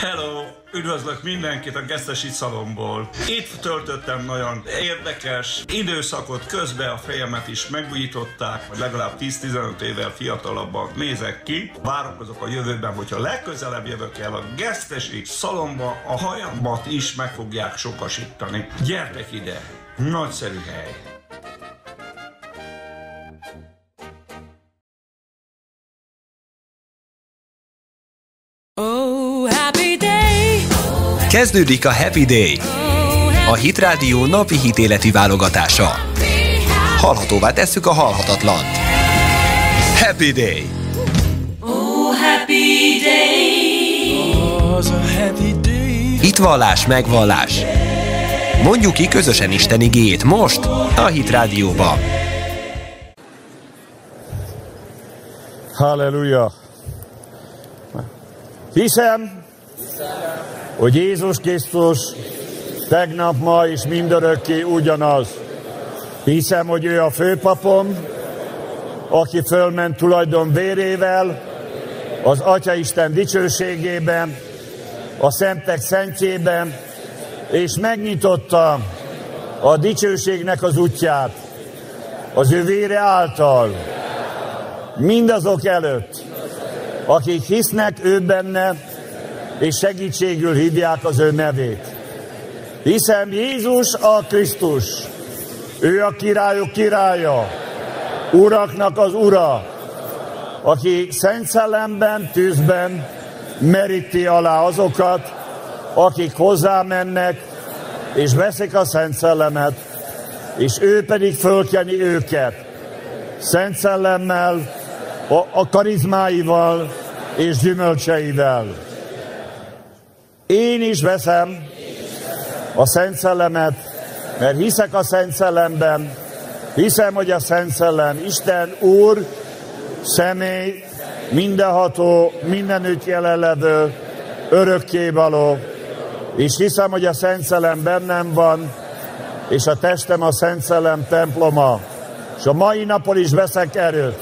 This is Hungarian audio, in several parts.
Hello! Üdvözlök mindenkit a Gesztesi Szalomból. Itt töltöttem nagyon érdekes időszakot, közben a fejemet is megújították, hogy legalább 10-15 évvel fiatalabban nézek ki. Várakozok a jövőben, hogyha legközelebb jövök el a Gesztesi Szalomba, a hajamat is meg fogják sokasítani. Gyertek ide! Nagyszerű hely! Kezdődik a Happy Day, a Hitrádió napi hitéleti válogatása. Hallhatóvá tesszük a halhatatlant. Happy Day! Oh, happy day. Itt vallás, megvallás. Mondjuk ki közösen Isten igéjét most a Hit Rádióba. Halleluja! Hiszem, Hiszem hogy Jézus Krisztus tegnap, ma és mindörökké ugyanaz. Hiszem, hogy ő a főpapom, aki fölment tulajdon vérével, az Atya Isten dicsőségében, a Szentek szentjében, és megnyitotta a dicsőségnek az útját az ő vére által, mindazok előtt, akik hisznek ő benne, és segítségül hívják az ő nevét. Hiszen Jézus a Krisztus, ő a királyok királya, uraknak az ura, aki szent szellemben, tűzben meríti alá azokat, akik mennek, és veszik a szent szellemet, és ő pedig fölkeni őket szent szellemmel, a, a karizmáival és gyümölcseivel. Én is veszem a Szent Szellemet, mert hiszek a Szent Szellemben, hiszem, hogy a Szent Szellem Isten Úr, személy, mindenható, mindenütt jelenlevő, való, és hiszem, hogy a Szent Szellem bennem van, és a testem a Szent Szellem temploma. És a mai napon is veszek erőt,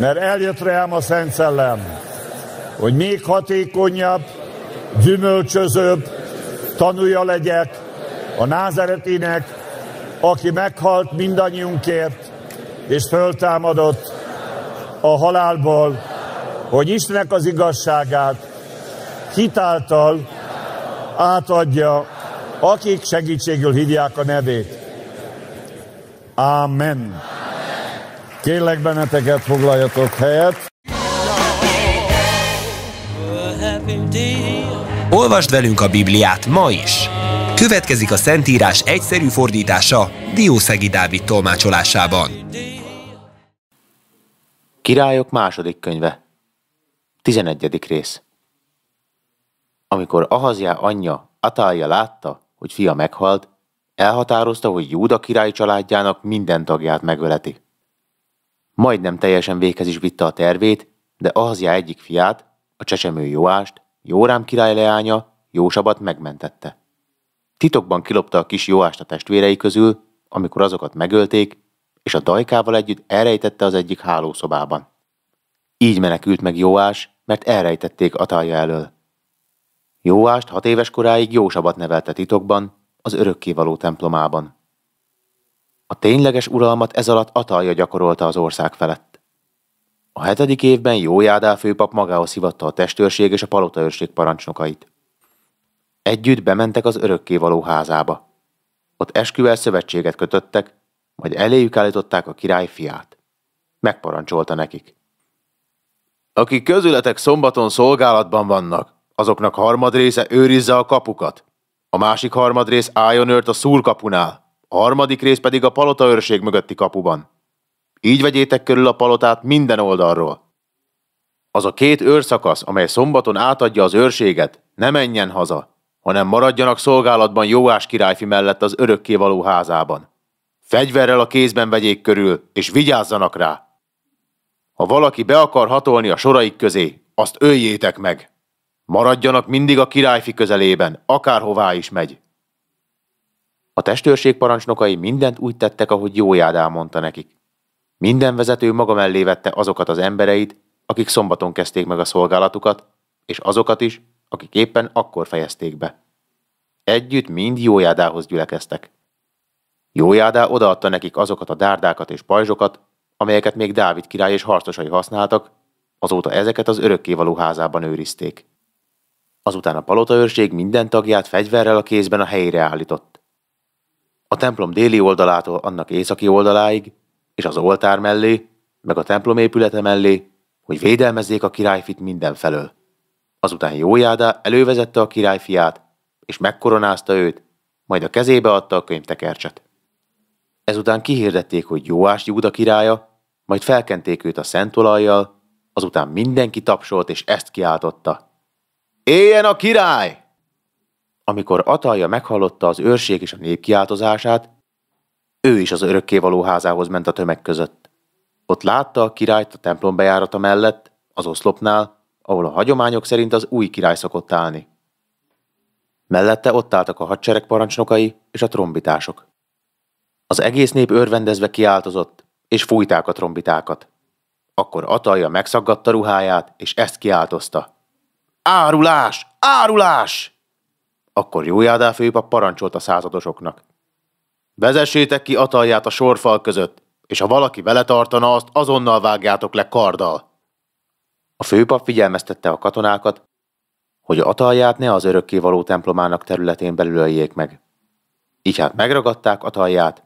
mert eljött rám a Szent Szellem, hogy még hatékonyabb, gyümölcsözőbb tanúja legyek a názeretinek, aki meghalt mindannyiunkért, és föltámadott a halálból, hogy Istenek az igazságát hitáltal átadja, akik segítségül hívják a nevét. Amen. Kérlek benneteket, foglaljatok helyet. Olvasd velünk a Bibliát ma is! Következik a Szentírás egyszerű fordítása Diószegi Dávid tolmácsolásában. Királyok második könyve 11. rész Amikor Ahazjá anyja, Atálja látta, hogy fia meghalt, elhatározta, hogy Júda király családjának minden tagját megöleti. Majdnem teljesen véghez is vitte a tervét, de Ahazjá egyik fiát, a csecsemő Joást, Jórám király leánya Jósabat megmentette. Titokban kilopta a kis Jóást a testvérei közül, amikor azokat megölték, és a dajkával együtt elrejtette az egyik hálószobában. Így menekült meg Jóás, mert elrejtették Atája elől. Jóást hat éves koráig Jósabat nevelte titokban, az örökkévaló templomában. A tényleges uralmat ez alatt Atalja gyakorolta az ország felett. A hetedik évben Jó Jádál főpap magához hívatta a testőrség és a őrség parancsnokait. Együtt bementek az örökkévaló házába. Ott esküvel szövetséget kötöttek, majd eléjük állították a király fiát. Megparancsolta nekik. Akik közületek szombaton szolgálatban vannak, azoknak harmad része őrizze a kapukat, a másik harmad rész álljon őrt a szúrkapunál, a harmadik rész pedig a őrség mögötti kapuban. Így vegyétek körül a palotát minden oldalról. Az a két őrszakasz, amely szombaton átadja az őrséget, ne menjen haza, hanem maradjanak szolgálatban Jóás királyfi mellett az örökkévaló házában. Fegyverrel a kézben vegyék körül, és vigyázzanak rá. Ha valaki be akar hatolni a soraik közé, azt öljétek meg. Maradjanak mindig a királyfi közelében, akárhová is megy. A testőrség parancsnokai mindent úgy tettek, ahogy Jójádá mondta nekik. Minden vezető maga mellé vette azokat az embereit, akik szombaton kezdték meg a szolgálatukat, és azokat is, akik éppen akkor fejezték be. Együtt mind Jójádához gyülekeztek. Jójádá odaadta nekik azokat a dárdákat és pajzsokat, amelyeket még Dávid király és harcosai használtak, azóta ezeket az örökkévaló házában őrizték. Azután a palotaőrség minden tagját fegyverrel a kézben a helyére állított. A templom déli oldalától annak északi oldaláig és az oltár mellé, meg a templom épülete mellé, hogy védelmezzék a királyfit mindenfelől. Azután Jójádá elővezette a királyfiát, és megkoronázta őt, majd a kezébe adta a könyvtekercset. Ezután kihirdették, hogy Jóás Júda királya, majd felkenték őt a szent olajjal, azután mindenki tapsolt és ezt kiáltotta. Éljen a király! Amikor Atalja meghallotta az őrség és a nép kiáltozását, ő is az örökkévaló házához ment a tömeg között. Ott látta a királyt a templom bejárata mellett, az oszlopnál, ahol a hagyományok szerint az új király szokott állni. Mellette ott álltak a hadsereg parancsnokai és a trombitások. Az egész nép örvendezve kiáltozott, és fújták a trombitákat. Akkor Atalja megszaggatta ruháját, és ezt kiáltozta. Árulás! Árulás! Akkor Jójádá főpap parancsolt a századosoknak. Vezessétek ki atalját a sorfal között, és ha valaki beletartana, azt azonnal vágjátok le karddal. A főpap figyelmeztette a katonákat, hogy a atalját ne az örökkévaló templomának területén belül öljék meg. Így hát megragadták atalját,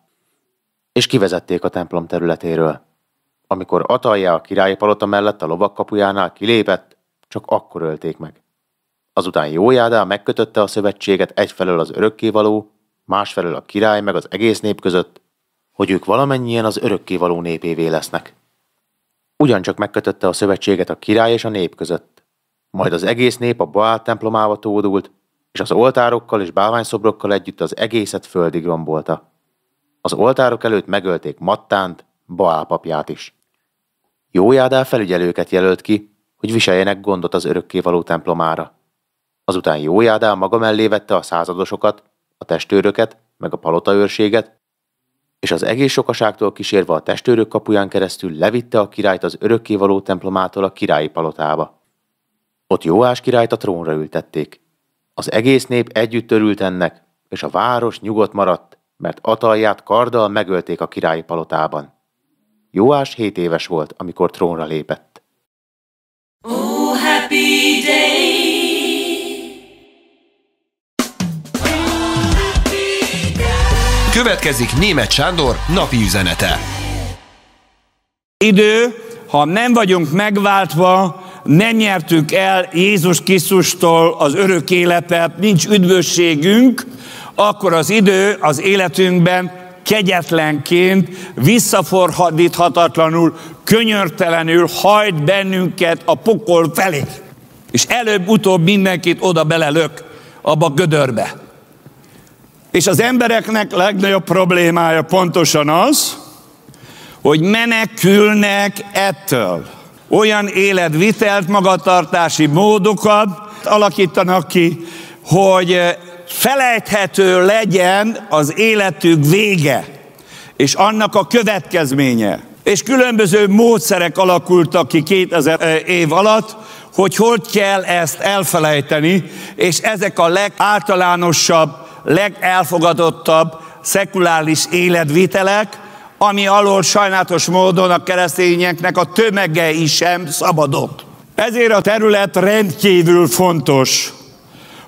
és kivezették a templom területéről. Amikor Atalja a királyi palota mellett a lovak kapujánál kilépett, csak akkor ölték meg. Azután Jójádá megkötötte a szövetséget egyfelől az örökkévaló, másfelől a király meg az egész nép között, hogy ők valamennyien az örökkévaló népévé lesznek. Ugyancsak megkötötte a szövetséget a király és a nép között. Majd az egész nép a Baál templomába tódult, és az oltárokkal és báványszobrokkal együtt az egészet földig rombolta. Az oltárok előtt megölték Mattánt, Baál papját is. Jójádá felügyelőket jelölt ki, hogy viseljenek gondot az örökkévaló templomára. Azután Jójádá maga mellé vette a századosokat, a testőröket, meg a palotaőrséget, és az egész sokaságtól kísérve a testőrök kapuján keresztül levitte a királyt az örökkévaló templomától a királyi palotába. Ott Jóás királyt a trónra ültették. Az egész nép együtt örült ennek, és a város nyugodt maradt, mert Atalját karddal megölték a királyi palotában. Jóás hét éves volt, amikor trónra lépett. Oh, happy day. Következik német Sándor napi üzenete. Idő, ha nem vagyunk megváltva, nem nyertük el Jézus Krisztustól az örök életet, nincs üdvösségünk, akkor az idő az életünkben kegyetlenként, visszafordíthatatlanul, könyörtelenül hajt bennünket a pokol felé. És előbb-utóbb mindenkit oda belelök abba a gödörbe. És az embereknek legnagyobb problémája pontosan az, hogy menekülnek ettől. Olyan életvitelt, magatartási módokat alakítanak ki, hogy felejthető legyen az életük vége, és annak a következménye. És különböző módszerek alakultak ki 2000 év alatt, hogy hogy kell ezt elfelejteni, és ezek a legáltalánosabb legelfogadottabb szekuláris életvitelek, ami alól sajnálatos módon a keresztényeknek a is sem szabadok. Ezért a terület rendkívül fontos,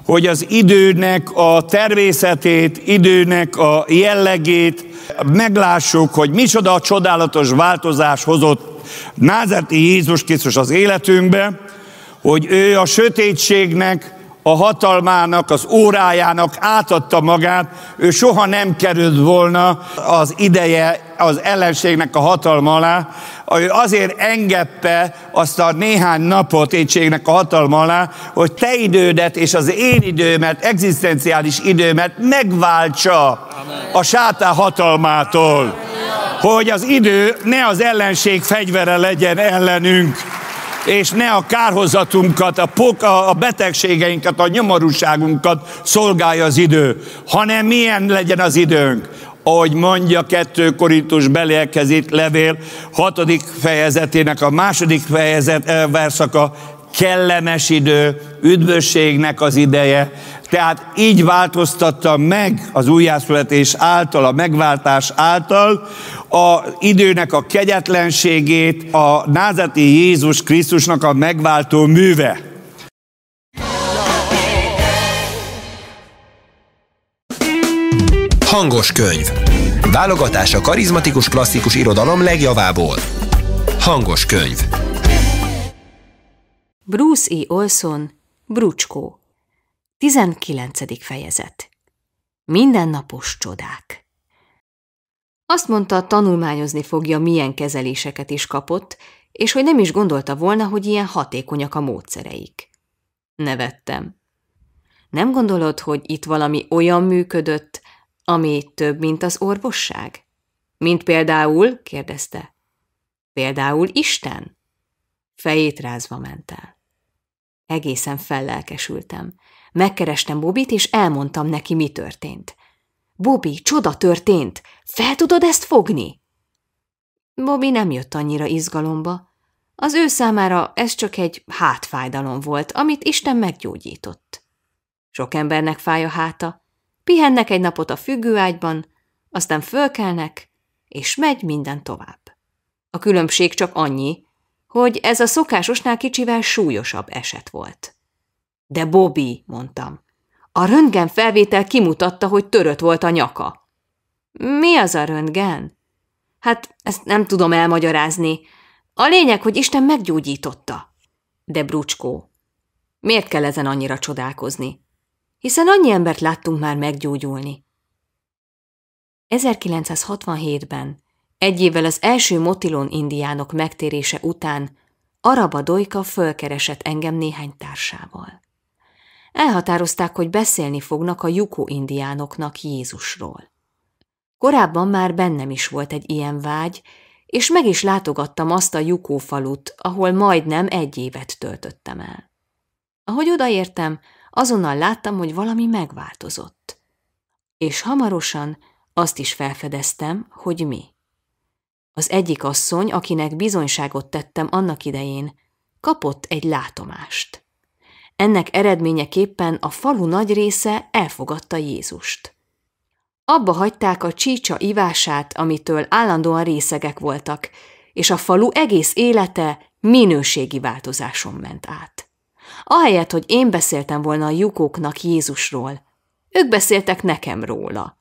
hogy az időnek a természetét, időnek a jellegét meglássuk, hogy micsoda a csodálatos változás hozott Názerti Jézus Krisztus az életünkbe, hogy ő a sötétségnek, a hatalmának, az órájának átadta magát, ő soha nem került volna az ideje az ellenségnek a hatalma alá, ő azért engedte azt a néhány napot étségnek a hatalma alá, hogy te idődet és az én időmet, egzisztenciális időmet megváltsa a sátán hatalmától, hogy az idő ne az ellenség fegyvere legyen ellenünk és ne a kárhozatunkat, a, pok, a betegségeinket, a nyomorúságunkat szolgálja az idő, hanem milyen legyen az időnk. Ahogy mondja 2 Korintus itt levél 6. fejezetének a második fejezet, eh, verszaka, kellemes idő, üdvösségnek az ideje, tehát így változtatta meg az újjászületés által, a megváltás által a időnek a kegyetlenségét a názati Jézus Krisztusnak a megváltó műve. Hangos könyv. Válogatás a karizmatikus klasszikus irodalom legjavából. Hangos könyv. Bruce E. Olson, Brucskó. 19. fejezet Mindennapos csodák Azt mondta, tanulmányozni fogja, milyen kezeléseket is kapott, és hogy nem is gondolta volna, hogy ilyen hatékonyak a módszereik. Nevettem. Nem gondolod, hogy itt valami olyan működött, ami több, mint az orvosság? Mint például, kérdezte. Például Isten? Fejét rázva ment el. Egészen fellelkesültem. Megkerestem Bobit, és elmondtam neki, mi történt. Bobi, csoda történt! Fel tudod ezt fogni? Bobi nem jött annyira izgalomba. Az ő számára ez csak egy hátfájdalom volt, amit Isten meggyógyított. Sok embernek fáj a háta, pihennek egy napot a függőágyban, aztán fölkelnek, és megy minden tovább. A különbség csak annyi, hogy ez a szokásosnál kicsivel súlyosabb eset volt. De Bobby, mondtam. A röntgen felvétel kimutatta, hogy törött volt a nyaka. Mi az a röntgen? Hát ezt nem tudom elmagyarázni. A lényeg, hogy Isten meggyógyította. De brucskó. Miért kell ezen annyira csodálkozni? Hiszen annyi embert láttunk már meggyógyulni. 1967-ben, egy évvel az első motilon indiánok megtérése után, Araba Dojka fölkeresett engem néhány társával elhatározták, hogy beszélni fognak a yuko indiánoknak Jézusról. Korábban már bennem is volt egy ilyen vágy, és meg is látogattam azt a Yuko falut, ahol majdnem egy évet töltöttem el. Ahogy odaértem, azonnal láttam, hogy valami megváltozott. És hamarosan azt is felfedeztem, hogy mi. Az egyik asszony, akinek bizonyságot tettem annak idején, kapott egy látomást. Ennek eredményeképpen a falu nagy része elfogadta Jézust. Abba hagyták a csícsa ivását, amitől állandóan részegek voltak, és a falu egész élete minőségi változáson ment át. Ahelyett, hogy én beszéltem volna a lyukóknak Jézusról, ők beszéltek nekem róla.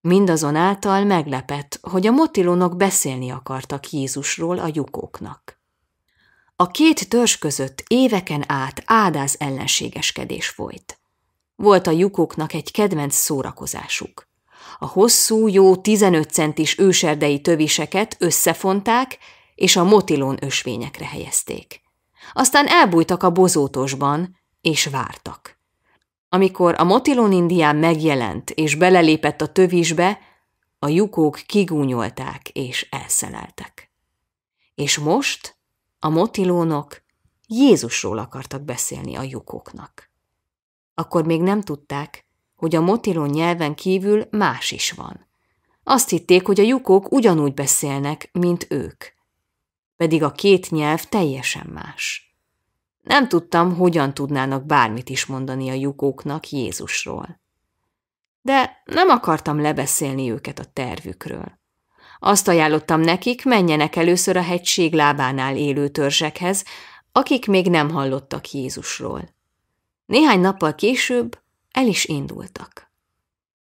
Mindazonáltal meglepett, hogy a motilónok beszélni akartak Jézusról a lyukóknak. A két törzs között éveken át ádáz ellenségeskedés folyt. Volt a lyukoknak egy kedvenc szórakozásuk. A hosszú, jó 15 centis őserdei töviseket összefonták, és a motilon ösvényekre helyezték. Aztán elbújtak a bozótosban, és vártak. Amikor a motilon indián megjelent és belelépett a tövisbe, a lyukók kigúnyolták és elszeleltek. És most – a motilónok Jézusról akartak beszélni a lyukoknak. Akkor még nem tudták, hogy a motilon nyelven kívül más is van. Azt hitték, hogy a lyukok ugyanúgy beszélnek, mint ők. Pedig a két nyelv teljesen más. Nem tudtam, hogyan tudnának bármit is mondani a lyukóknak Jézusról. De nem akartam lebeszélni őket a tervükről. Azt ajánlottam nekik, menjenek először a hegység lábánál élő törzsekhez, akik még nem hallottak Jézusról. Néhány nappal később el is indultak.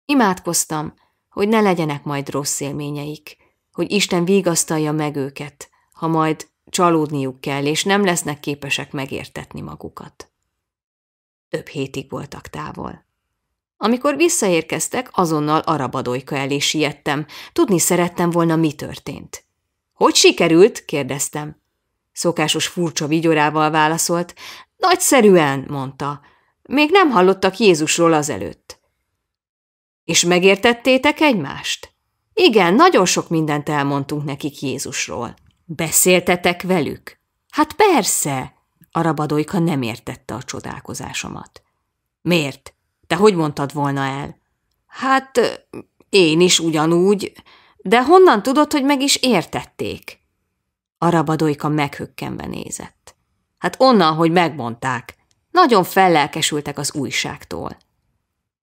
Imádkoztam, hogy ne legyenek majd rossz élményeik, hogy Isten vigasztalja meg őket, ha majd csalódniuk kell, és nem lesznek képesek megértetni magukat. Több hétig voltak távol. Amikor visszaérkeztek, azonnal arabadojka elé siettem. Tudni szerettem volna, mi történt. – Hogy sikerült? – kérdeztem. Szokásos furcsa vigyorával válaszolt. – Nagyszerűen – mondta. – Még nem hallottak Jézusról azelőtt. – És megértettétek egymást? – Igen, nagyon sok mindent elmondtunk nekik Jézusról. – Beszéltetek velük? – Hát persze! – Arabadojka nem értette a csodálkozásomat. – Miért? – te hogy mondtad volna el? Hát én is ugyanúgy, de honnan tudod, hogy meg is értették? A rabadolyka meghökkenve nézett. Hát onnan, hogy megmondták. Nagyon fellelkesültek az újságtól.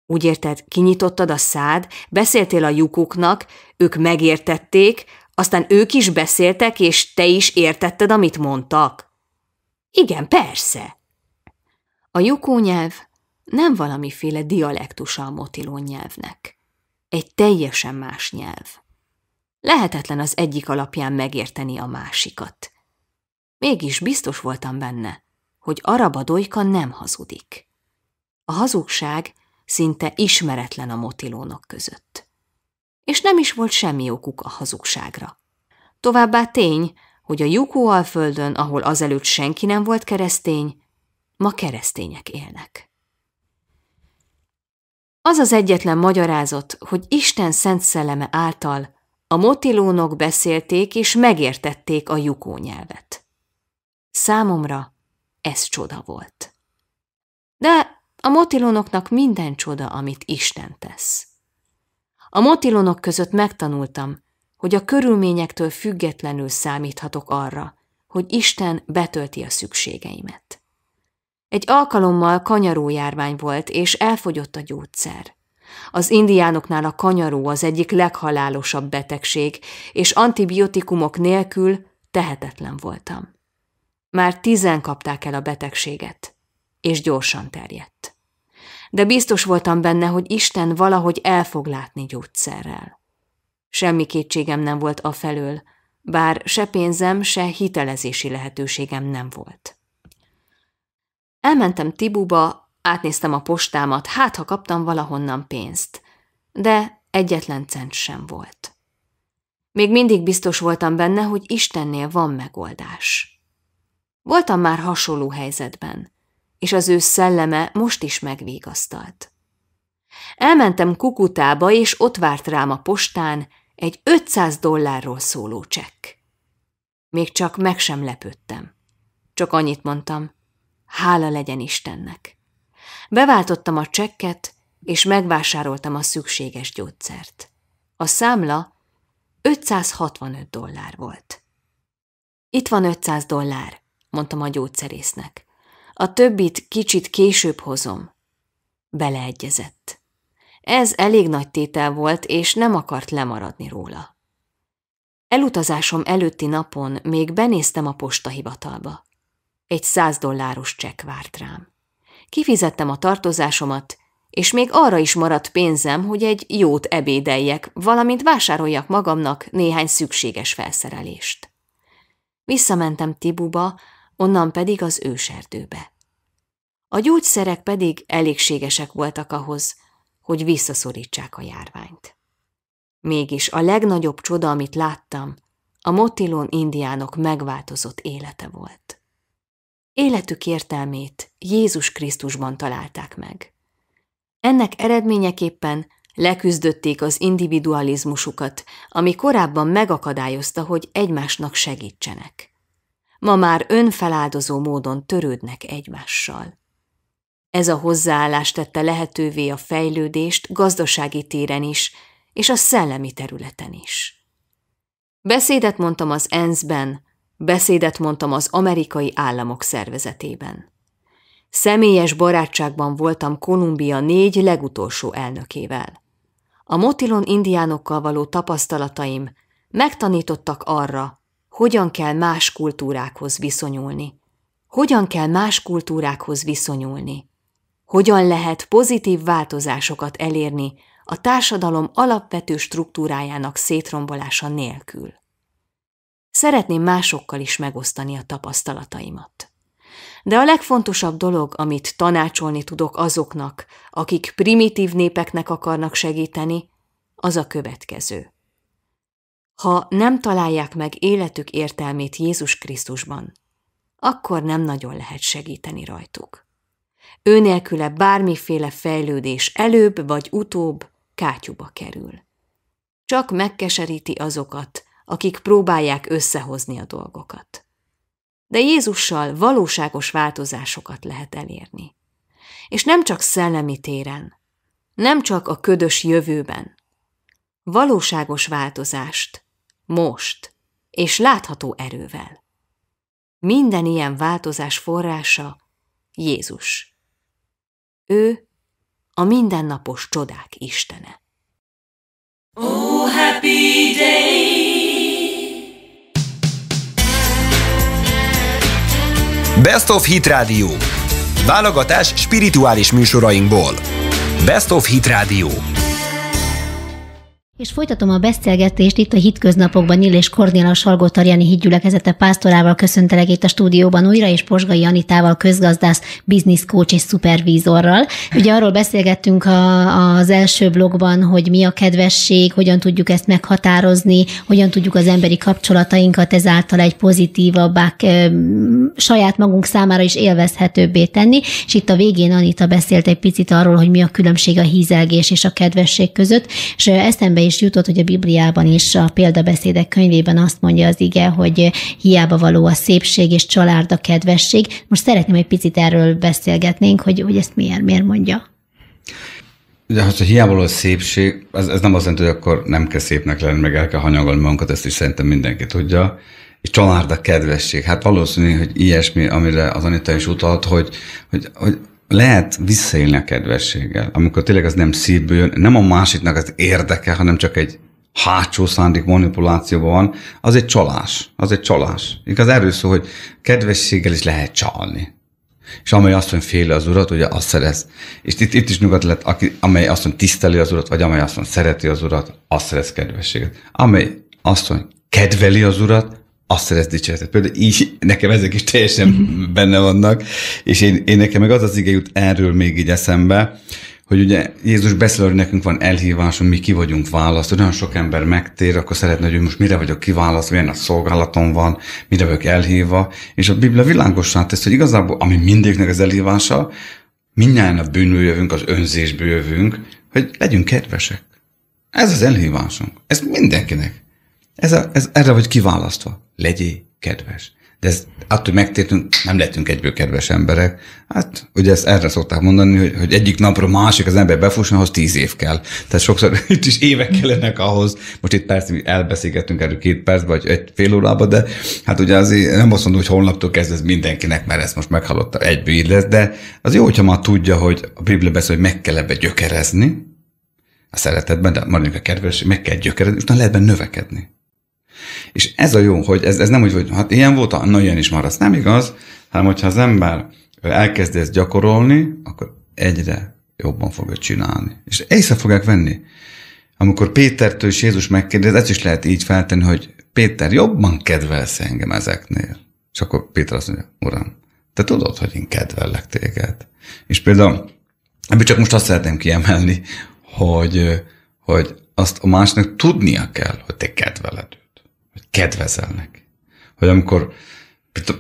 Úgy érted, kinyitottad a szád, beszéltél a lyukuknak, ők megértették, aztán ők is beszéltek, és te is értetted, amit mondtak? Igen, persze. A lyukó nyelv nem valamiféle dialektusa a motiló nyelvnek. Egy teljesen más nyelv. Lehetetlen az egyik alapján megérteni a másikat. Mégis biztos voltam benne, hogy araba dojka nem hazudik. A hazugság szinte ismeretlen a motilónok között. És nem is volt semmi okuk a hazugságra. Továbbá tény, hogy a Jukó alföldön, ahol azelőtt senki nem volt keresztény, ma keresztények élnek. Az az egyetlen magyarázat, hogy Isten szent szelleme által a motilónok beszélték és megértették a lyukó nyelvet. Számomra ez csoda volt. De a motilonoknak minden csoda, amit Isten tesz. A motilonok között megtanultam, hogy a körülményektől függetlenül számíthatok arra, hogy Isten betölti a szükségeimet. Egy alkalommal kanyaró járvány volt, és elfogyott a gyógyszer. Az indiánoknál a kanyaró az egyik leghalálosabb betegség, és antibiotikumok nélkül tehetetlen voltam. Már tizen kapták el a betegséget, és gyorsan terjedt. De biztos voltam benne, hogy Isten valahogy el fog látni gyógyszerrel. Semmi kétségem nem volt afelől, bár se pénzem, se hitelezési lehetőségem nem volt. Elmentem Tibuba, átnéztem a postámat, hát ha kaptam valahonnan pénzt. De egyetlen cent sem volt. Még mindig biztos voltam benne, hogy Istennél van megoldás. Voltam már hasonló helyzetben, és az ő szelleme most is megvégasztalt. Elmentem Kukutába, és ott várt rám a postán egy 500 dollárról szóló csekk. Még csak meg sem lepődtem. Csak annyit mondtam. Hála legyen Istennek! Beváltottam a csekket, és megvásároltam a szükséges gyógyszert. A számla 565 dollár volt. Itt van 500 dollár, mondtam a gyógyszerésznek. A többit kicsit később hozom. Beleegyezett. Ez elég nagy tétel volt, és nem akart lemaradni róla. Elutazásom előtti napon még benéztem a postahivatalba. Egy száz dolláros csekk várt rám. Kifizettem a tartozásomat, és még arra is maradt pénzem, hogy egy jót ebédeljek, valamint vásároljak magamnak néhány szükséges felszerelést. Visszamentem Tibuba, onnan pedig az őserdőbe. A gyógyszerek pedig elégségesek voltak ahhoz, hogy visszaszorítsák a járványt. Mégis a legnagyobb csoda, amit láttam, a motilon indiánok megváltozott élete volt életük értelmét Jézus Krisztusban találták meg. Ennek eredményeképpen leküzdötték az individualizmusukat, ami korábban megakadályozta, hogy egymásnak segítsenek. Ma már önfeláldozó módon törődnek egymással. Ez a hozzáállás tette lehetővé a fejlődést gazdasági téren is, és a szellemi területen is. Beszédet mondtam az ENSZ-ben Beszédet mondtam az amerikai államok szervezetében. Személyes barátságban voltam Kolumbia négy legutolsó elnökével. A motilon indiánokkal való tapasztalataim megtanítottak arra, hogyan kell más kultúrákhoz viszonyulni. Hogyan kell más kultúrákhoz viszonyulni. Hogyan lehet pozitív változásokat elérni a társadalom alapvető struktúrájának szétrombolása nélkül. Szeretném másokkal is megosztani a tapasztalataimat. De a legfontosabb dolog, amit tanácsolni tudok azoknak, akik primitív népeknek akarnak segíteni, az a következő. Ha nem találják meg életük értelmét Jézus Krisztusban, akkor nem nagyon lehet segíteni rajtuk. Ő nélküle bármiféle fejlődés előbb vagy utóbb kátyuba kerül. Csak megkeseríti azokat, akik próbálják összehozni a dolgokat. De Jézussal valóságos változásokat lehet elérni. És nem csak szellemi téren, nem csak a ködös jövőben. Valóságos változást, most, és látható erővel. Minden ilyen változás forrása Jézus. Ő a mindennapos csodák istene. Oh, happy day! Best of Hit Rádió. Válogatás spirituális műsorainkból. Best of Hit Rádió. És folytatom a beszélgetést itt a Hitköznapokban Ill és a Salgó Tarjani hídgyülekezete pásztorával köszöntelek itt a stúdióban újra, és Posgai Anitával közgazdász, bizniszkócs és szupervízorral. Ugye arról beszélgettünk a, az első blogban, hogy mi a kedvesség, hogyan tudjuk ezt meghatározni, hogyan tudjuk az emberi kapcsolatainkat ezáltal egy pozitívabbá, saját magunk számára is élvezhetőbbé tenni, és itt a végén Anita beszélt egy picit arról, hogy mi a különbség a hízelgés és a kedvesség között, és eszembe is jutott, hogy a Bibliában is, a példabeszédek könyvében azt mondja az ige, hogy hiába való a szépség és család a kedvesség. Most szeretném egy picit erről beszélgetnénk, hogy, hogy ezt miért, miért mondja. De hát, ha hiába való a szépség, ez, ez nem azt jelenti, hogy akkor nem kell szépnek lenni, meg el kell hanyagolni magunkat, ezt is szerintem mindenki tudja és család a kedvesség. Hát valószínű, hogy ilyesmi, amire az Anita is utalt, hogy, hogy, hogy lehet visszaélni a kedvességgel, amikor tényleg az nem szívből jön, nem a másiknak az érdeke, hanem csak egy hátsó szándék manipulációban van, az egy csalás. Az egy csalás. Igaz, erről szó, hogy kedvességgel is lehet csalni. És amely azt mondja, féle az urat, ugye azt szerez. És itt, itt is nyugat lett, aki, amely azt mondja, tiszteli az urat, vagy amely azt mondja, szereti az urat, azt szerez kedvességet. Amely azt mondja, kedveli az urat, azt szeretsz dicséretet. Például így nekem ezek is teljesen benne vannak, és én, én nekem meg az az ige jut erről még így eszembe, hogy ugye Jézus beszél, hogy nekünk van elhívásunk, mi ki vagyunk választva. Nagyon sok ember megtér, akkor szeretne, hogy most mire vagyok kiválasztva, milyen a szolgálatom van, mire vagyok elhívva. És a Biblia világosan tesz, hogy igazából, ami mindegyiknek az elhívása, mindjárt a bűnből jövünk, az önzésből jövünk, hogy legyünk kedvesek. Ez az elhívásunk. Ez mindenkinek. Ez, a, ez erre vagy kiválasztva. Legyél kedves. De ez, attól megtértünk, nem lettünk egyből kedves emberek. Hát ugye ezt erre szokták mondani, hogy, hogy egyik napról másik az ember befusson, ahhoz tíz év kell. Tehát sokszor itt is évek kellenek ahhoz. Most itt persze mi elbeszélgettünk erről két percben, vagy egy fél órába, de hát ugye azért nem azt mondom, hogy holnaptól kezdve ez mindenkinek, mert ezt most meghallotta, egyből így lesz, de az jó, hogyha már tudja, hogy a Biblia beszél, hogy meg kell ebbe gyökerezni, a szeretetben, de maradjunk a kedves, meg kell gyökerezni, utána lehet benne növekedni. És ez a jó, hogy ez, ez nem úgy, hogy hát ilyen volt, na ilyen is maradsz. Nem igaz, hanem hogyha az ember elkezdi ezt gyakorolni, akkor egyre jobban fogja csinálni. És észre fogják venni. Amikor Pétertől és Jézus megkérdez, ezt is lehet így feltenni, hogy Péter, jobban kedvelsz engem ezeknél. És akkor Péter azt mondja, uram, te tudod, hogy én kedvellek téged. És például ebből csak most azt szeretném kiemelni, hogy, hogy azt a másnak tudnia kell, hogy te kedveled kedvezelnek. Hogy amikor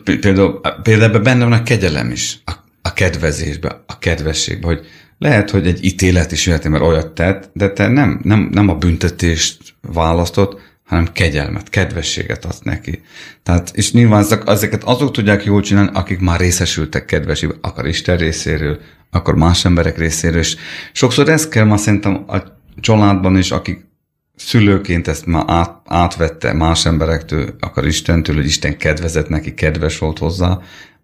például, például ebben benne van a kegyelem is, a, a kedvezésbe, a kedvességbe, hogy lehet, hogy egy ítélet is jöhet, mert olyat tett, de te nem, nem, nem a büntetést választott, hanem kegyelmet, kedvességet adsz neki. Tehát, és nyilván ezeket azok tudják jól csinálni, akik már részesültek kedvesébe, akár Isten részéről, akkor más emberek részéről, és sokszor ez kell ma szerintem a családban is, akik szülőként ezt már át, átvette más emberektől, akar Istentől, hogy Isten kedvezett neki, kedves volt hozzá,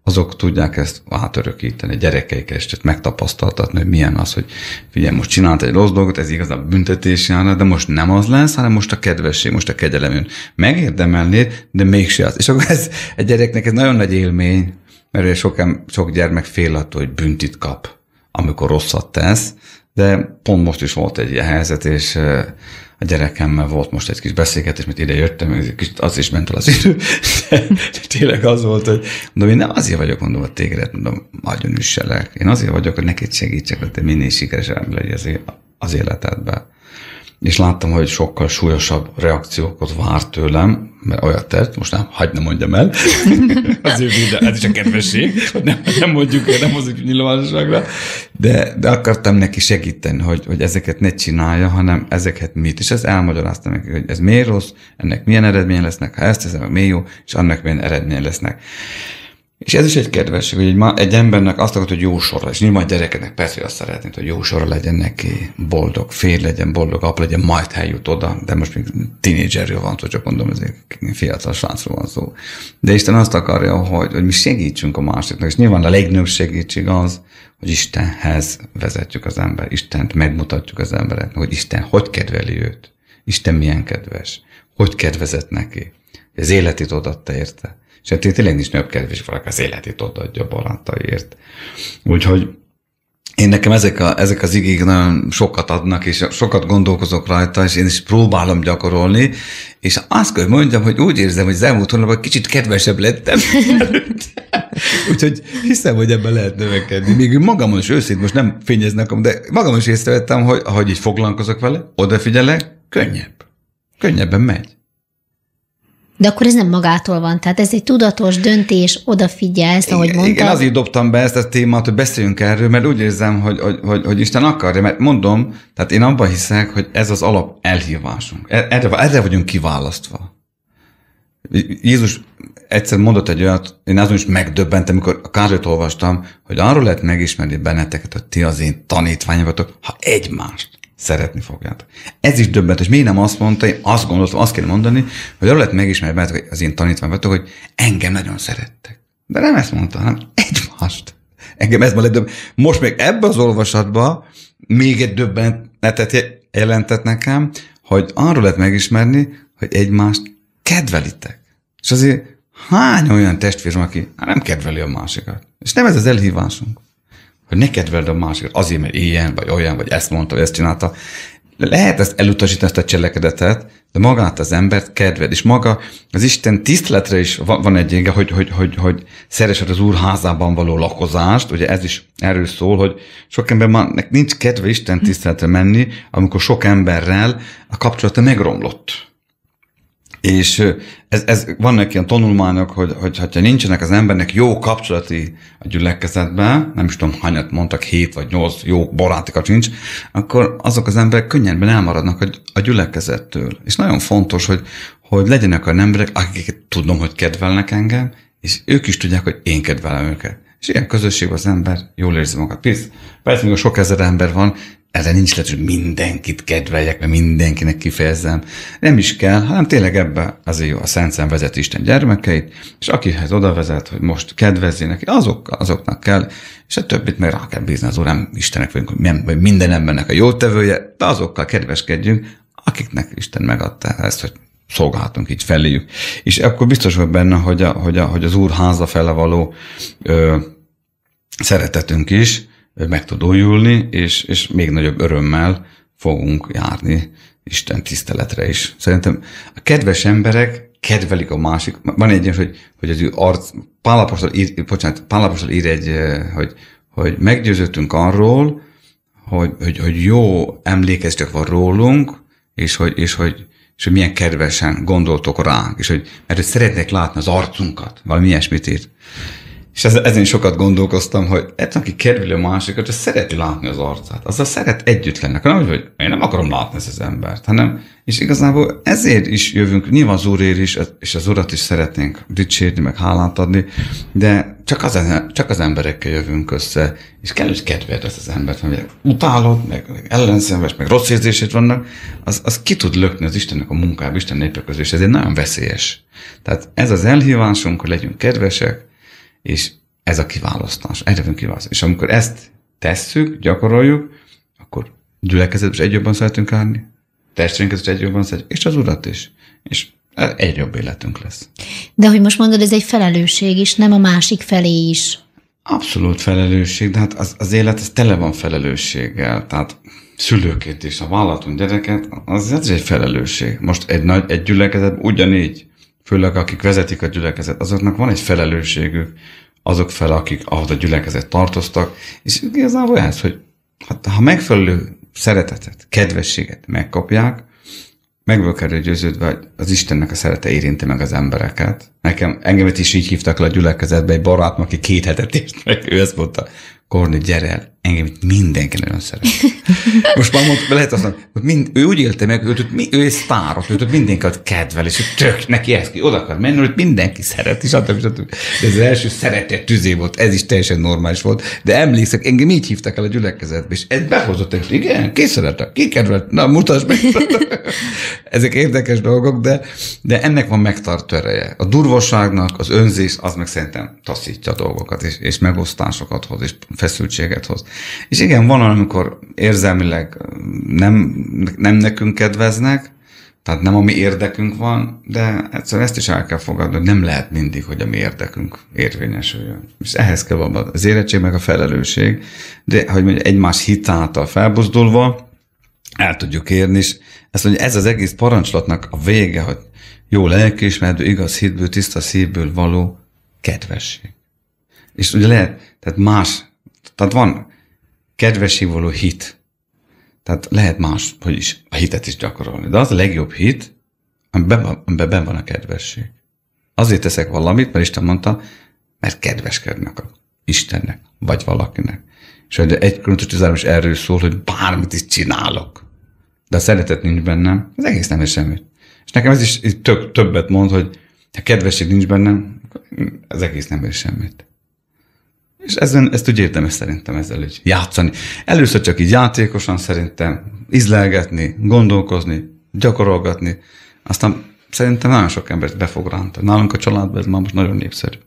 azok tudják ezt átörökíteni, gyerekeikre, és ezt megtapasztaltatni, hogy milyen az, hogy figyelj, most csinált egy rossz dolgot, ez igazán büntetés járna, de most nem az lesz, hanem most a kedvesség, most a kegyelem jön. Megérdemelnéd, de mégse az. És akkor ez a gyereknek ez nagyon nagy élmény, mert sok, sok gyermek fél attól, hogy büntit kap, amikor rosszat tesz, de pont most is volt egy ilyen helyzet, és a gyerekemmel volt most egy kis beszélgetés, mert ide jöttem, az is ment el az idő, de, de tényleg az volt, hogy mondom, én nem azért vagyok, mondom, a téged, mondom, nagyon üsselek. Én azért vagyok, hogy neked segítsek, hogy te minél sikeresebb legyél az életedben és láttam, hogy sokkal súlyosabb reakciókat vár tőlem, mert olyat tett, most nem, hagyd ne mondjam el, az ő videó, ez is a kedvesség, hogy nem, nem mondjuk el, nem hozzuk nyilvánosságra, de, de akartam neki segíteni, hogy, hogy ezeket ne csinálja, hanem ezeket mit, és ezt elmagyaráztam neki, hogy ez miért rossz, ennek milyen eredmény lesznek, ha ezt teszem, miért jó, és annak milyen eredmény lesznek. És ez is egy kedvesség, hogy egy, ma, egy embernek azt akarod, hogy jó sorra, és nyilván a gyerekednek persze, hogy azt szeretnéd, hogy jó sorra legyen neki, boldog fér legyen, boldog apa legyen, majd eljut oda, de most még tínédzserről van szó, csak mondom, egy fiatal srácról van szó. De Isten azt akarja, hogy, hogy mi segítsünk a másiknak, és nyilván a legnagyobb segítség az, hogy Istenhez vezetjük az ember, Istent megmutatjuk az emberet, hogy Isten hogy kedveli őt, Isten milyen kedves, hogy kedvezett neki, az életét odatta érte és hát tényleg nincs nöpkedés, valaki az életét odaadja barátaiért. Úgyhogy én nekem ezek, a, ezek az igék nagyon sokat adnak, és sokat gondolkozok rajta, és én is próbálom gyakorolni, és azt kell, hogy mondjam, hogy úgy érzem, hogy az elmúlt hónapban kicsit kedvesebb lettem Úgyhogy hiszem, hogy ebben lehet növekedni. Még magamon is őszint, most nem fényeznek, de magamon is észrevettem, hogy ahogy így foglalkozok vele, odafigyelek, könnyebb. Könnyebben megy. De akkor ez nem magától van, tehát ez egy tudatos döntés, odafigyelsz, ahogy igen, mondtad. Igen, azért dobtam be ezt a témát, hogy beszéljünk erről, mert úgy érzem, hogy, hogy, hogy, hogy Isten akarja, mert mondom, tehát én abban hiszek, hogy ez az alap elhívásunk. E- erre, erre vagyunk kiválasztva. Jézus egyszer mondott egy olyat, én azon is megdöbbentem, amikor a kázsot olvastam, hogy arról lehet megismerni benneteket, hogy ti az én tanítványokatok, ha egymást szeretni fogját. Ez is és Miért nem azt mondta, én azt gondoltam, azt kéne mondani, hogy arra lehet megismerni hogy az én vettek, hogy engem nagyon szerettek. De nem ezt mondta, hanem egymást. Engem ez ma legdöbb. Most még ebbe az olvasatba még egy döbbenetet jelentett nekem, hogy arról lehet megismerni, hogy egymást kedvelitek. És azért hány olyan testvér aki hát nem kedveli a másikat. És nem ez az elhívásunk. Hogy ne kedveld a másikat azért, mert ilyen, vagy olyan, vagy ezt mondta, vagy ezt csinálta. Lehet ezt elutasítani, ezt a cselekedetet, de magát az embert kedved, és maga az Isten tiszteletre is van, van egy hogy, hogy, hogy, hogy, hogy szeresed az Úr házában való lakozást, ugye ez is erről szól, hogy sok ember már nincs kedve Isten tiszteletre menni, amikor sok emberrel a kapcsolata megromlott. És ez, ez vannak ilyen tanulmányok, hogy, hogy ha nincsenek az embernek jó kapcsolati a gyülekezetben, nem is tudom hányat mondtak, hét vagy nyolc jó barátikat nincs, akkor azok az emberek könnyebben elmaradnak a, a gyülekezettől. És nagyon fontos, hogy, hogy legyenek olyan emberek, akik tudom, hogy kedvelnek engem, és ők is tudják, hogy én kedvelem őket. És ilyen közösség az ember jól érzi magát. Persze, persze még sok ezer ember van, erre nincs lehetőség, hogy mindenkit kedveljek, mert mindenkinek kifejezzem. Nem is kell, hanem tényleg ebbe azért jó, a Szent Szem vezet Isten gyermekeit, és akihez oda vezet, hogy most kedvezzé neki, azok, azoknak kell, és a többit meg rá kell bízni az Uram, Istenek vagyunk, vagy minden embernek a jó tevője. de azokkal kedveskedjünk, akiknek Isten megadta ezt, hogy szolgálhatunk így feléjük. És akkor biztos vagy benne, hogy, a, hogy, a, hogy az Úr háza fele való ö, szeretetünk is, meg tud újulni, és, és még nagyobb örömmel fogunk járni Isten tiszteletre is. Szerintem a kedves emberek kedvelik a másik. Van egy ilyen, hogy, hogy az ő arc, Pálapostól ír, bocsánat, Pálapostól ír egy, eh, hogy, hogy meggyőződtünk arról, hogy, hogy, hogy jó emlékeztek van rólunk, és hogy, és hogy és hogy milyen kedvesen gondoltok rá, és hogy, mert hogy szeretnék látni az arcunkat, valami ilyesmit írt. És ezen is sokat gondolkoztam, hogy ez, aki kerül a másikat, csak szereti látni az arcát. a szeret együtt lenni. Nem, hogy, én nem akarom látni ezt az embert, hanem, és igazából ezért is jövünk, nyilván az úrért is, és az urat is szeretnénk dicsérni, meg hálát adni, de csak az, csak az emberekkel jövünk össze, és kell, hogy kedved ezt az embert, mert utálod, meg, meg ellenszenves, meg rossz érzését vannak, az, az ki tud lökni az Istennek a munkába, Isten népek közül, és ezért nagyon veszélyes. Tehát ez az elhívásunk, hogy legyünk kedvesek, és ez a kiválasztás. Erre van kiválasztás. És amikor ezt tesszük, gyakoroljuk, akkor gyülekezetben is egy jobban szeretünk állni, testvérinket is egy jobban szeretünk, és az urat is. És egy jobb életünk lesz. De hogy most mondod, ez egy felelősség is, nem a másik felé is. Abszolút felelősség, de hát az, az élet az tele van felelősséggel. Tehát szülőként is, ha vállaltunk gyereket, az, az egy felelősség. Most egy nagy egy gyülekezet ugyanígy főleg akik vezetik a gyülekezet, azoknak van egy felelősségük azok fel, akik ahhoz a gyülekezet tartoztak, és igazából ez, hogy hát, ha megfelelő szeretetet, kedvességet megkapják, meg vagyok győződve, hogy az Istennek a szerete érinti meg az embereket. Nekem, engemet is így hívtak le a gyülekezetbe, egy barátom, aki két hetet ért meg, ő ezt mondta, Korni, gyere el, engem mindenki nagyon szeret. Most már mondtuk, lehet azt mondani, hogy mind, ő úgy élte meg, őt, ő, ő egy hogy őt mindenki ott kedvel, és tök neki ezt ki, oda akar menni, hogy mindenki szeret, és stb. stb. De ez az első szeretett tüzé volt, ez is teljesen normális volt, de emlékszek, engem így hívtak el a gyülekezetbe, és ez behozott, és igen, ki szeretek, ki kedvelt, na mutasd meg. Ezek érdekes dolgok, de, de ennek van megtartó ereje. A durvosságnak, az önzés, az meg szerintem taszítja a dolgokat, és, és megosztásokat hoz, és feszültséget hoz. És igen, van, amikor érzelmileg nem, nem nekünk kedveznek, tehát nem a mi érdekünk van, de egyszerűen ezt is el kell fogadni, hogy nem lehet mindig, hogy a mi érdekünk érvényesüljön. És ehhez kell az érettség, meg a felelősség, de hogy mondjuk egymás hitáltal felbuzdulva el tudjuk érni, és ezt mondja, ez az egész parancslatnak a vége, hogy jó lelkiismeretből, igaz hitből, tiszta szívből való kedvesség. És ugye lehet, tehát más, tehát van kedvesség való hit. Tehát lehet más, hogy is a hitet is gyakorolni. De az a legjobb hit, amiben van, ben van a kedvesség. Azért teszek valamit, mert Isten mondta, mert kedveskedni akarok Istennek, vagy valakinek. És hogy egy különös tizáros erről szól, hogy bármit is csinálok. De a szeretet nincs bennem, az egész nem ér semmit. És nekem ez is tök, többet mond, hogy ha kedvesség nincs bennem, az egész nem ér semmit. És ezen, ezt úgy érdemes szerintem ezzel így játszani. Először csak így játékosan szerintem izlelgetni, gondolkozni, gyakorolgatni, aztán szerintem nagyon sok embert be fog rántani. Nálunk a családban ez már most nagyon népszerű.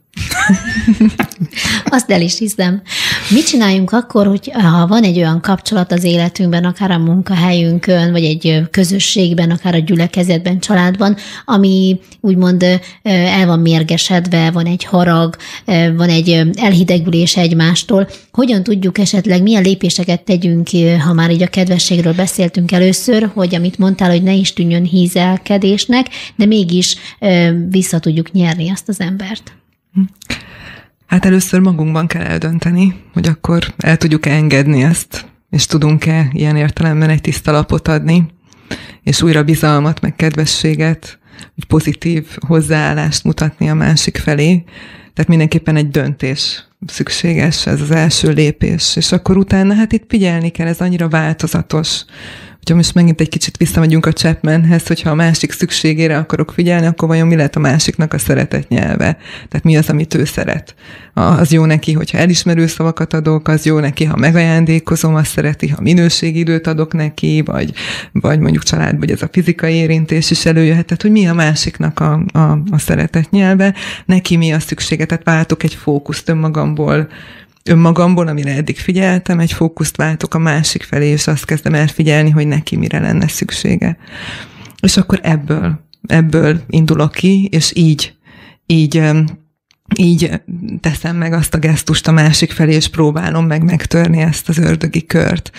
Azt el is hiszem. Mit csináljunk akkor, hogy ha van egy olyan kapcsolat az életünkben, akár a munkahelyünkön, vagy egy közösségben, akár a gyülekezetben, családban, ami úgymond el van mérgesedve, van egy harag, van egy elhidegülés egymástól, hogyan tudjuk esetleg, milyen lépéseket tegyünk, ha már így a kedvességről beszéltünk először, hogy amit mondtál, hogy ne is tűnjön hízelkedésnek, de mégis vissza tudjuk nyerni azt az embert. Hát először magunkban kell eldönteni, hogy akkor el tudjuk -e engedni ezt, és tudunk-e ilyen értelemben egy tiszta lapot adni, és újra bizalmat, meg kedvességet, egy pozitív hozzáállást mutatni a másik felé. Tehát mindenképpen egy döntés szükséges, ez az első lépés. És akkor utána, hát itt figyelni kell, ez annyira változatos, Hogyha most megint egy kicsit visszamegyünk a Chapmanhez, hogyha a másik szükségére akarok figyelni, akkor vajon mi lehet a másiknak a szeretet nyelve? Tehát mi az, amit ő szeret? Az jó neki, hogyha elismerő szavakat adok, az jó neki, ha megajándékozom, azt szereti, ha minőségi időt adok neki, vagy, vagy mondjuk család, vagy ez a fizikai érintés is előjöhet. Tehát, hogy mi a másiknak a, a, a szeretet nyelve, neki mi a szüksége, tehát váltok egy fókuszt önmagamból, önmagamból, amire eddig figyeltem, egy fókuszt váltok a másik felé, és azt kezdem el figyelni, hogy neki mire lenne szüksége. És akkor ebből, ebből indulok ki, és így, így így teszem meg azt a gesztust a másik felé, és próbálom meg megtörni ezt az ördögi kört.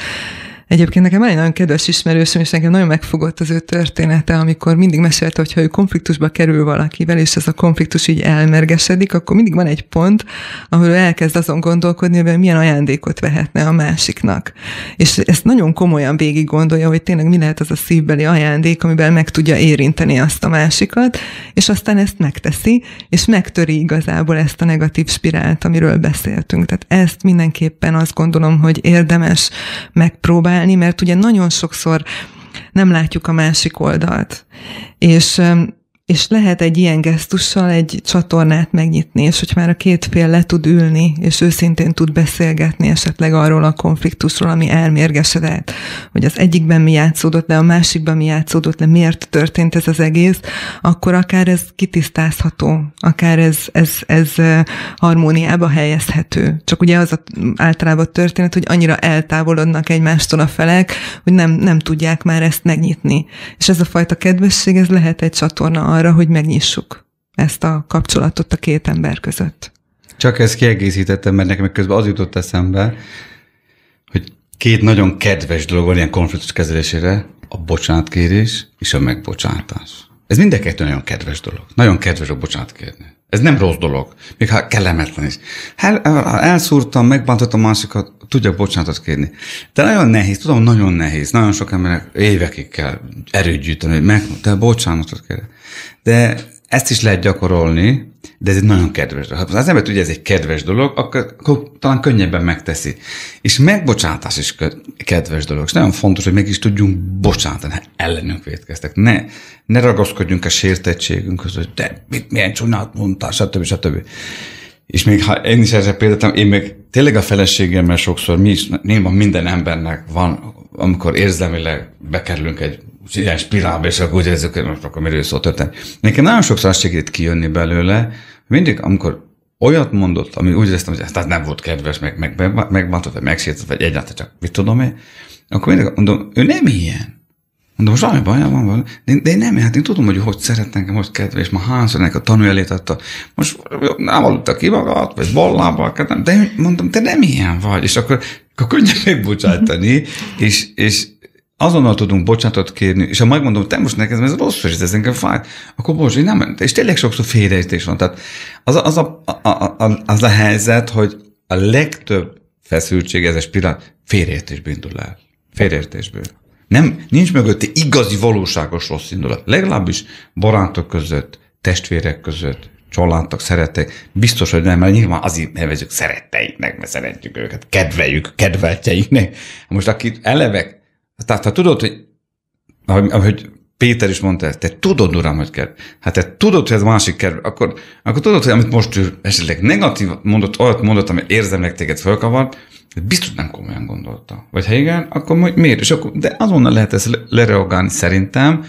Egyébként nekem van egy nagyon kedves ismerősöm, és nekem nagyon megfogott az ő története, amikor mindig mesélte, hogy ha ő konfliktusba kerül valakivel, és ez a konfliktus így elmergesedik, akkor mindig van egy pont, ahol ő elkezd azon gondolkodni, hogy milyen ajándékot vehetne a másiknak. És ezt nagyon komolyan végig gondolja, hogy tényleg mi lehet az a szívbeli ajándék, amivel meg tudja érinteni azt a másikat, és aztán ezt megteszi, és megtöri igazából ezt a negatív spirált, amiről beszéltünk. Tehát ezt mindenképpen azt gondolom, hogy érdemes megpróbálni, csinálni, mert ugye nagyon sokszor nem látjuk a másik oldalt. És és lehet egy ilyen gesztussal egy csatornát megnyitni, és hogy már a két fél le tud ülni, és őszintén tud beszélgetni esetleg arról a konfliktusról, ami elmérgesedett, hogy az egyikben mi játszódott le, a másikban mi játszódott le, miért történt ez az egész, akkor akár ez kitisztázható, akár ez, ez, ez harmóniába helyezhető. Csak ugye az a, általában a történet, hogy annyira eltávolodnak egymástól a felek, hogy nem, nem tudják már ezt megnyitni. És ez a fajta kedvesség, ez lehet egy csatorna arra, hogy megnyissuk ezt a kapcsolatot a két ember között. Csak ezt kiegészítettem, mert nekem közben az jutott eszembe, hogy két nagyon kedves dolog van ilyen konfliktus kezelésére, a bocsánatkérés és a megbocsátás. Ez mind a kettő nagyon kedves dolog. Nagyon kedves a bocsánat kérni. Ez nem rossz dolog, még ha kellemetlen is. El, elszúrtam, megbántottam másikat, tudjak bocsánatot kérni. De nagyon nehéz, tudom, nagyon nehéz. Nagyon sok embernek évekig kell erőt gyűjteni, hogy meg, de bocsánatot kérek de ezt is lehet gyakorolni, de ez egy nagyon kedves dolog. Ha az ember tudja, ez egy kedves dolog, akkor, akkor talán könnyebben megteszi. És megbocsátás is kedves dolog. És nagyon fontos, hogy meg is tudjunk bocsátani, ha hát ellenünk vétkeztek. Ne, ne ragaszkodjunk a között, hogy de mit, milyen csúnyát mondtál, stb. stb. És még ha én is erre példát, én még tényleg a feleségemmel sokszor, mi is, minden embernek van, amikor érzelmileg bekerülünk egy színes pillába, és akkor úgy érzük, hogy most akkor miről szó történt. Nekem nagyon sokszor azt segít kijönni belőle, mindig, amikor olyat mondott, ami úgy éreztem, hogy hát nem volt kedves, meg, meg, meg meg vagy megsértett, vagy egyáltalán csak mit tudom én, akkor mindig mondom, ő nem ilyen. Mondom, most valami baj van vele, de, de én nem, hát én tudom, hogy hogy szeret engem, hogy kedves, ma hányszor ennek a tanuljelét adta, most nem aludta ki magad, vagy ballába, de mondom, te nem ilyen vagy, és akkor, akkor könnyű megbocsájtani, és, és, azonnal tudunk bocsánatot kérni, és ha majd mondom, te most nekem ez rossz, és ez engem fáj, akkor bocs, én nem, és tényleg sokszor félrejtés van. Tehát az a, az, a, a, a, az a helyzet, hogy a legtöbb feszültség, ez a spirál félreértésből indul el. Félreértésből. Nem, nincs mögötti igazi, valóságos rossz indulat. Legalábbis barátok között, testvérek között, családtag, szeretek, biztos, hogy nem, mert nyilván azért nevezük szeretteiknek, mert szeretjük őket, kedveljük, kedveltjeiknek. Most akit elevek tehát ha tudod, hogy ahogy Péter is mondta ezt, te tudod, uram, hogy kell. Hát te tudod, hogy ez másik kerül, akkor, akkor tudod, hogy amit most ő esetleg negatív mondott, olyat mondott, ami érzelmek téged fölkavart, biztos nem komolyan gondolta. Vagy ha igen, akkor majd miért? És akkor, de azonnal lehet ezt lereagálni szerintem,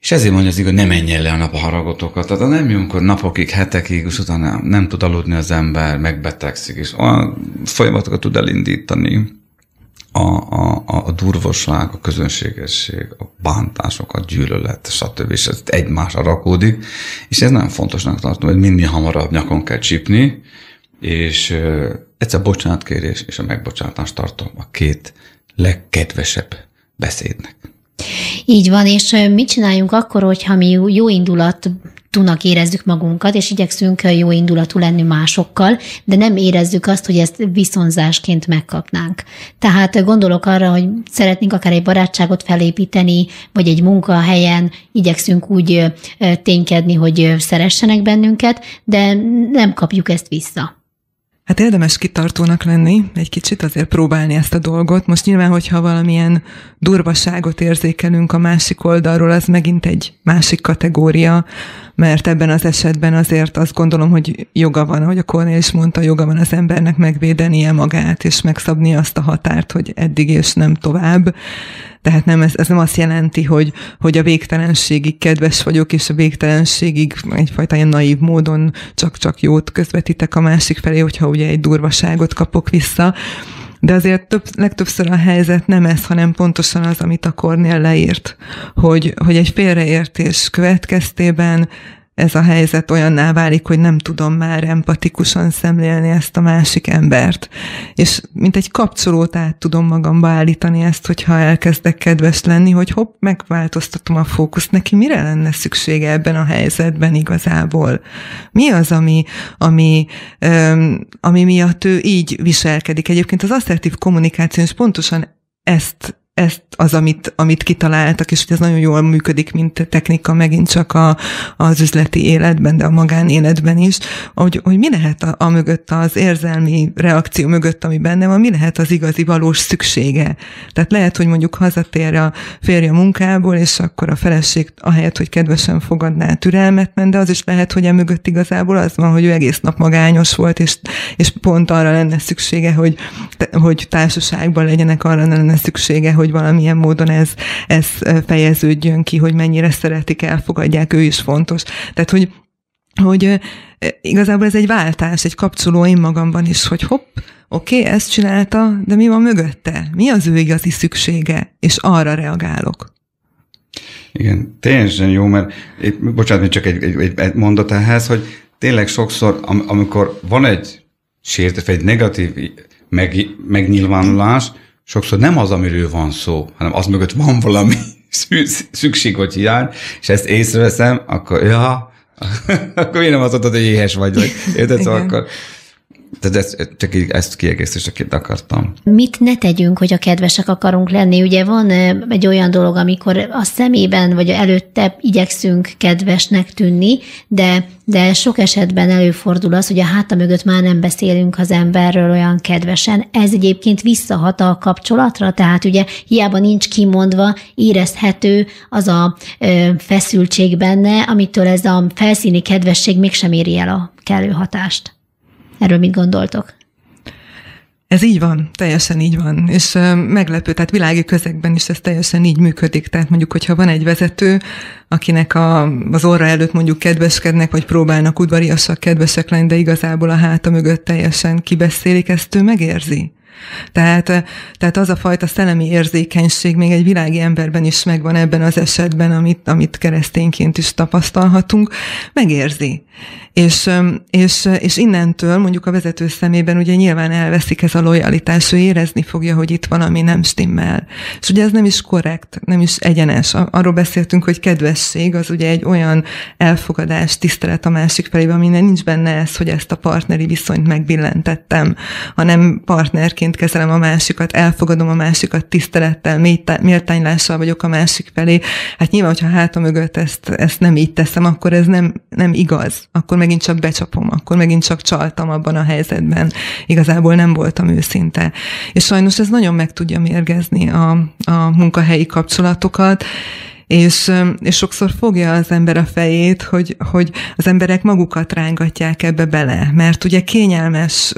és ezért mondja az igaz, ne menjen le a nap a haragotokat. Tehát nem jön, amikor napokig, hetekig, és utána nem tud aludni az ember, megbetegszik, és olyan folyamatokat tud elindítani a, a, a durvaság, a közönségesség, a bántások, a gyűlölet, stb. és ez egymásra rakódik, és ez nagyon fontosnak tartom, hogy minél hamarabb nyakon kell csípni, és uh, egyszer bocsánatkérés és a megbocsátás tartom a két legkedvesebb beszédnek. Így van, és mit csináljunk akkor, hogyha mi jó indulat tunak érezzük magunkat, és igyekszünk jó indulatú lenni másokkal, de nem érezzük azt, hogy ezt viszonzásként megkapnánk. Tehát gondolok arra, hogy szeretnénk akár egy barátságot felépíteni, vagy egy munkahelyen igyekszünk úgy ténykedni, hogy szeressenek bennünket, de nem kapjuk ezt vissza. Hát érdemes kitartónak lenni, egy kicsit azért próbálni ezt a dolgot. Most nyilván, hogyha valamilyen durvaságot érzékelünk a másik oldalról, az megint egy másik kategória, mert ebben az esetben azért azt gondolom, hogy joga van, ahogy a Kornél is mondta, joga van az embernek megvédenie magát, és megszabni azt a határt, hogy eddig és nem tovább. Tehát nem, ez, ez nem azt jelenti, hogy, hogy a végtelenségig kedves vagyok, és a végtelenségig egyfajta ilyen naív módon csak-csak jót közvetítek a másik felé, hogyha ugye egy durvaságot kapok vissza. De azért több, legtöbbször a helyzet nem ez, hanem pontosan az, amit a Kornél leírt, hogy, hogy egy félreértés következtében ez a helyzet olyanná válik, hogy nem tudom már empatikusan szemlélni ezt a másik embert. És mint egy kapcsolót át tudom magamba állítani ezt, hogyha elkezdek kedves lenni, hogy hopp, megváltoztatom a fókuszt, neki mire lenne szüksége ebben a helyzetben igazából? Mi az, ami, ami, öm, ami miatt ő így viselkedik? Egyébként az asszertív kommunikáció is pontosan ezt ezt az, amit, amit kitaláltak, és hogy ez nagyon jól működik, mint technika megint csak a, az üzleti életben, de a magánéletben is, hogy, hogy mi lehet a, a mögött, az érzelmi reakció mögött, ami benne van, mi lehet az igazi valós szüksége. Tehát lehet, hogy mondjuk hazatér a férje munkából, és akkor a feleség ahelyett, hogy kedvesen fogadná, türelmetlen, de az is lehet, hogy e mögött igazából az van, hogy ő egész nap magányos volt, és, és pont arra lenne szüksége, hogy, hogy társaságban legyenek, arra lenne szüksége, hogy hogy valamilyen módon ez, ez fejeződjön ki, hogy mennyire szeretik, elfogadják, ő is fontos. Tehát, hogy hogy igazából ez egy váltás, egy kapcsoló én magamban is, hogy hopp, oké, okay, ezt csinálta, de mi van mögötte? Mi az ő igazi szüksége? És arra reagálok. Igen, tényleg jó, mert épp, bocsánat, még csak egy, egy, egy mondat ehhez, hogy tényleg sokszor, am, amikor van egy sértés, vagy egy negatív meg, megnyilvánulás, sokszor nem az, amiről van szó, hanem az mögött van valami szükség vagy hiány, és ezt észreveszem, akkor ja, akkor én nem azt mondtad, hogy éhes vagy, vagy érted, szóval akkor tehát ezt, csak ezt kiegészítéseket akartam. Mit ne tegyünk, hogy a kedvesek akarunk lenni? Ugye van eh, egy olyan dolog, amikor a szemében vagy előtte igyekszünk kedvesnek tűnni, de, de sok esetben előfordul az, hogy a háta mögött már nem beszélünk az emberről olyan kedvesen. Ez egyébként visszahat a kapcsolatra, tehát ugye hiába nincs kimondva, érezhető az a ö, feszültség benne, amitől ez a felszíni kedvesség mégsem éri el a kellő hatást. Erről mit gondoltok? Ez így van, teljesen így van, és meglepő, tehát világi közegben is ez teljesen így működik, tehát mondjuk, hogyha van egy vezető, akinek a, az orra előtt mondjuk kedveskednek, vagy próbálnak udvariasak, kedvesek lenni, de igazából a háta mögött teljesen kibeszélik, ezt ő megérzi. Tehát, eh, tehát az a fajta szellemi érzékenység még egy világi emberben is megvan ebben az esetben, amit, amit keresztényként is tapasztalhatunk, megérzi. És, eh, és, eh, és innentől mondjuk a vezető szemében ugye nyilván elveszik ez a lojalitás, ő érezni fogja, hogy itt valami nem stimmel. És ugye ez nem is korrekt, nem is egyenes. Arról beszéltünk, hogy kedvesség az ugye egy olyan elfogadás, tisztelet a másik felében, aminek nincs benne ez, hogy ezt a partneri viszonyt megbillentettem, hanem partnerként emberként kezelem a másikat, elfogadom a másikat, tisztelettel, méltánylással vagyok a másik felé. Hát nyilván, hogyha hátam mögött ezt, ezt nem így teszem, akkor ez nem, nem igaz. Akkor megint csak becsapom, akkor megint csak csaltam abban a helyzetben. Igazából nem voltam őszinte. És sajnos ez nagyon meg tudja mérgezni a, a munkahelyi kapcsolatokat, és, és sokszor fogja az ember a fejét, hogy, hogy az emberek magukat rángatják ebbe bele, mert ugye kényelmes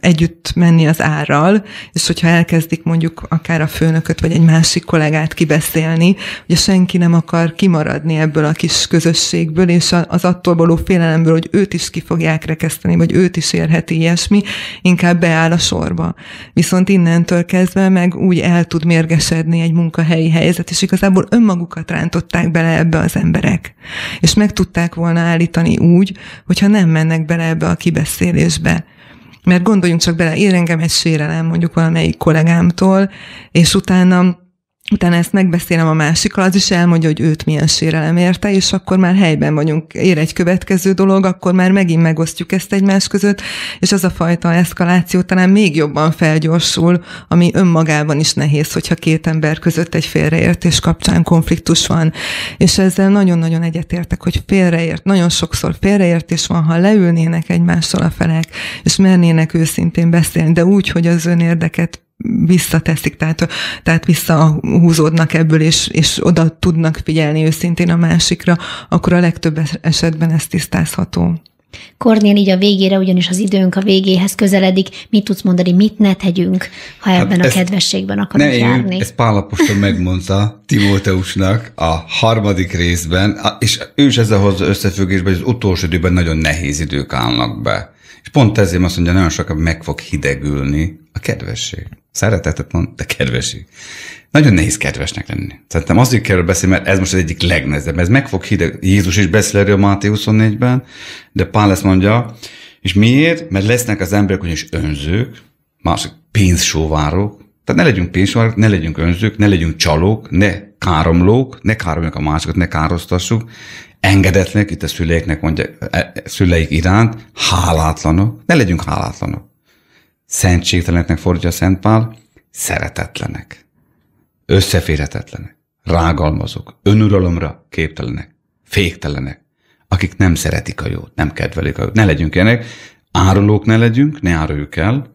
együtt menni az árral, és hogyha elkezdik mondjuk akár a főnököt vagy egy másik kollégát kibeszélni, ugye senki nem akar kimaradni ebből a kis közösségből, és az attól való félelemből, hogy őt is ki fogják rekeszteni, vagy őt is érheti ilyesmi, inkább beáll a sorba. Viszont innentől kezdve meg úgy el tud mérgesedni egy munkahelyi helyzet, és igazából önmagukat rántották bele ebbe az emberek. És meg tudták volna állítani úgy, hogyha nem mennek bele ebbe a kibeszélésbe. Mert gondoljunk csak bele, ér engem egy sérelem mondjuk valamelyik kollégámtól, és utána utána ezt megbeszélem a másikkal, az is elmondja, hogy őt milyen sérelem érte, és akkor már helyben vagyunk. Ér egy következő dolog, akkor már megint megosztjuk ezt egymás között, és az a fajta eszkaláció talán még jobban felgyorsul, ami önmagában is nehéz, hogyha két ember között egy félreértés kapcsán konfliktus van. És ezzel nagyon-nagyon egyetértek, hogy félreért, nagyon sokszor félreértés van, ha leülnének egymással a felek, és mernének őszintén beszélni, de úgy, hogy az önérdeket visszateszik, tehát, tehát visszahúzódnak ebből, és, és oda tudnak figyelni őszintén a másikra, akkor a legtöbb esetben ez tisztázható. Kornél így a végére, ugyanis az időnk a végéhez közeledik, mit tudsz mondani, mit ne tegyünk, ha hát ebben hát a kedvességben akarunk ne járni? Én, ezt Pál Laposta megmondta Timóteusnak a harmadik részben, és ő is ezzel hozza összefüggésben, hogy az utolsó időben nagyon nehéz idők állnak be. És pont ezért azt mondja, nagyon sokan meg fog hidegülni a kedvesség. Szeretetet mond, de kedvesség. Nagyon nehéz kedvesnek lenni. Szerintem azért kell beszélni, mert ez most az egyik legnehezebb. Ez meg fog hideg. Jézus is beszél erről Máté 24-ben, de Pál ezt mondja, és miért? Mert lesznek az emberek ugyanis önzők, mások pénzsóvárok, tehát ne legyünk pénzsóvárok, ne legyünk önzők, ne legyünk csalók, ne káromlók, ne káromljuk a másokat, ne károztassuk, engedetlenek, itt a szüleiknek mondja, e, e, szüleik iránt, hálátlanok, ne legyünk hálátlanok szentségteleneknek fordítja a Szentpál, szeretetlenek, összeférhetetlenek, rágalmazók, önuralomra képtelenek, féktelenek, akik nem szeretik a jót, nem kedvelik a jót. Ne legyünk ilyenek, árulók ne legyünk, ne áruljuk el,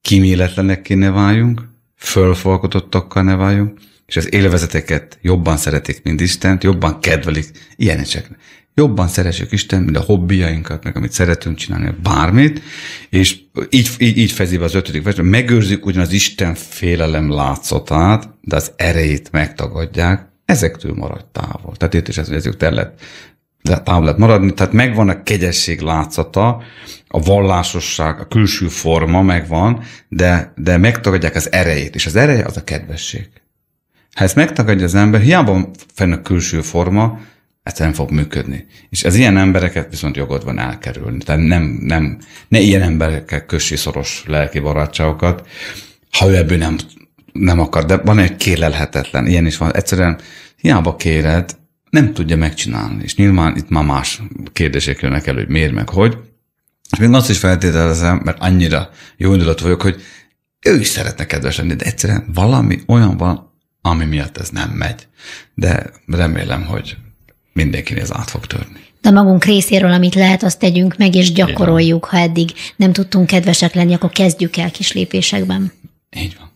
kiméletlenekké ne váljunk, fölfalkotottakkal ne váljunk, és az élvezeteket jobban szeretik, mint Istent, jobban kedvelik, ilyenek jobban szeressük Isten, mint a hobbiainkat, meg amit szeretünk csinálni, bármit, és így, így, így fezi be az ötödik verset, megőrzik ugyan az Isten félelem látszatát, de az erejét megtagadják, ezektől maradj távol. Tehát itt is ez, hogy ezek terület távol lehet maradni, tehát megvan a kegyesség látszata, a vallásosság, a külső forma megvan, de, de megtagadják az erejét, és az ereje az a kedvesség. Ha ezt megtagadja az ember, hiába fenn a külső forma, egyszerűen fog működni. És az ilyen embereket viszont jogod van elkerülni. Tehát nem, nem, ne ilyen emberekkel kössi szoros lelki barátságokat, ha ő ebből nem, nem akar. De van egy kérelhetetlen, ilyen is van. Egyszerűen hiába kéred, nem tudja megcsinálni. És nyilván itt már más kérdések jönnek elő, hogy miért meg hogy. És még azt is feltételezem, mert annyira jó indulat vagyok, hogy ő is szeretne kedves lenni, de egyszerűen valami olyan van, ami miatt ez nem megy. De remélem, hogy mindenkin ez át fog törni. De magunk részéről, amit lehet, azt tegyünk meg, és gyakoroljuk, ha eddig nem tudtunk kedvesek lenni, akkor kezdjük el kis lépésekben. Így van.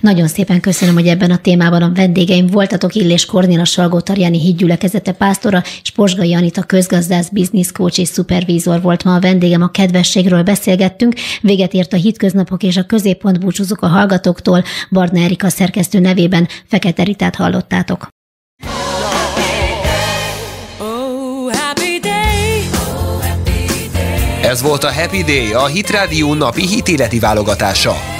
Nagyon szépen köszönöm, hogy ebben a témában a vendégeim voltatok, Illés Kornél, a Salgó Tarjani Hídgyülekezete pásztora, és Posgai Anita közgazdász, bizniszkócs és szupervízor volt ma a vendégem, a kedvességről beszélgettünk. Véget ért a hitköznapok és a középpont búcsúzok a hallgatóktól, Barna Erika szerkesztő nevében Fekete Ritát hallottátok. Ez volt a Happy Day, a Hitrádió napi hitéleti válogatása.